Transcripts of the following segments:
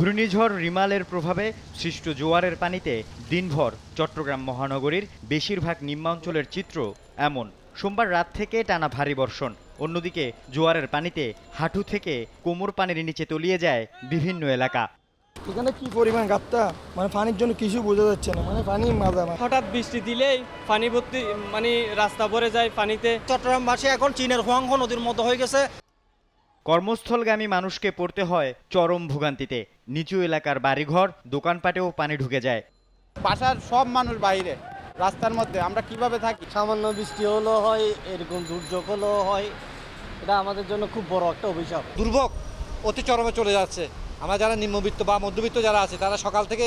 ঘূর্ণিঝড় রিমালের প্রভাবে সৃষ্ট জোয়ারের পানিতে দিনভর চট্টগ্রাম মহানগরীর বেশিরভাগ নিম্নাঞ্চলের চিত্র এমন সোমবার রাত থেকে টানা ভারী বর্ষণ অন্যদিকে জোয়ারের পানিতে হাঁটু থেকে কোমর পানির নিচে তলিয়ে যায় বিভিন্ন এলাকা এখানে কি পরিমাণ গাত্তা মানে পানির জন্য কিছু বোঝা যাচ্ছে না মানে পানি মাজা হঠাৎ বৃষ্টি দিলেই পানি ভর্তি মানে রাস্তা ভরে যায় পানিতে চট্টগ্রামবাসী এখন চীনের হুয়াংহ নদীর মতো হয়ে গেছে কর্মস্থলগামী মানুষকে পড়তে হয় চরম ভোগান্তিতে নিচু এলাকার বাড়িঘর দোকানপাটেও পানি ঢুকে যায় বাসার সব মানুষ বাইরে রাস্তার মধ্যে আমরা কিভাবে থাকি সামান্য বৃষ্টি হলো হয় এরকম দুর্যোগ হলো হয় এটা আমাদের জন্য খুব বড় একটা অভিশাপ দুর্ভোগ অতি চরমে চলে যাচ্ছে আমরা যারা নিম্নবিত্ত বা মধ্যবিত্ত যারা আছে তারা সকাল থেকে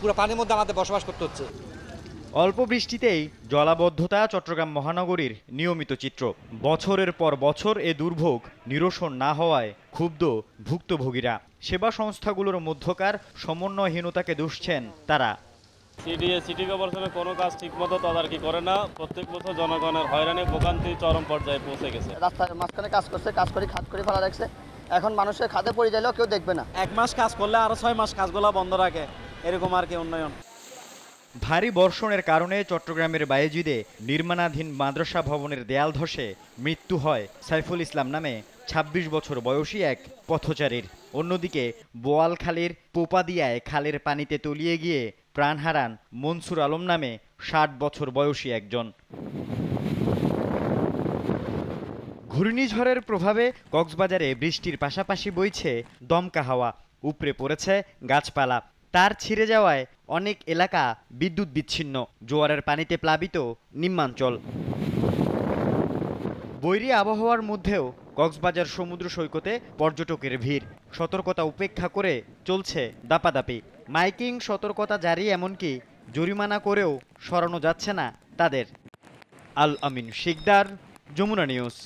পুরো পানির মধ্যে আমাদের বসবাস করতে হচ্ছে অল্প বৃষ্টিতেই জলাবদ্ধতা চট্টগ্রাম মহানগরীর নিয়মিত চিত্র বছরের পর বছর এ দুর্ভোগ নিরসন না হওয়ায় ক্ষুব্ধ ভুক্তভোগীরা সেবা সংস্থাগুলোর মধ্যকার সমন্বয়হীনতাকে দুষছেন তারা সিডিএ সিটি কর্পোরেশনের কোনো কাজ ঠিকমতো তদারকি করে না প্রত্যেক বছর জনগণের হয়রানি ভোগান্তি চরম পর্যায়ে পৌঁছে গেছে রাস্তার মাঝখানে কাজ করছে কাজ করে খাত করে ফেলা রাখছে এখন মানুষের খাদে পড়ে যাইলেও কেউ দেখবে না এক মাস কাজ করলে আরও ছয় মাস কাজগুলো বন্ধ রাখে এরকম আর কি উন্নয়ন ভারী বর্ষণের কারণে চট্টগ্রামের বায়েজিদে নির্মাণাধীন মাদ্রাসা ভবনের দেয়াল ধসে মৃত্যু হয় সাইফুল ইসলাম নামে ২৬ বছর বয়সী এক পথচারীর অন্যদিকে বোয়ালখালীর পোপাদিয়ায় খালের পানিতে তলিয়ে গিয়ে প্রাণ হারান মনসুর আলম নামে ষাট বছর বয়সী একজন ঘূর্ণিঝড়ের প্রভাবে কক্সবাজারে বৃষ্টির পাশাপাশি বইছে দমকা হাওয়া উপরে পড়েছে গাছপালা তার ছিঁড়ে যাওয়ায় অনেক এলাকা বিদ্যুৎ বিচ্ছিন্ন জোয়ারের পানিতে প্লাবিত নিম্নাঞ্চল বৈরী আবহাওয়ার মধ্যেও কক্সবাজার সমুদ্র সৈকতে পর্যটকের ভিড় সতর্কতা উপেক্ষা করে চলছে দাপাদাপি মাইকিং সতর্কতা জারি এমনকি জরিমানা করেও সরানো যাচ্ছে না তাদের আল আমিন শিকদার যমুনা নিউজ